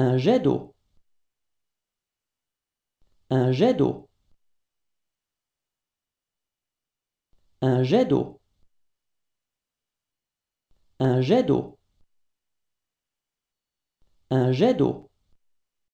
Un jet d'eau. Un jet d'eau. Un jet d'eau. Un jet d'eau. Un jet d'eau.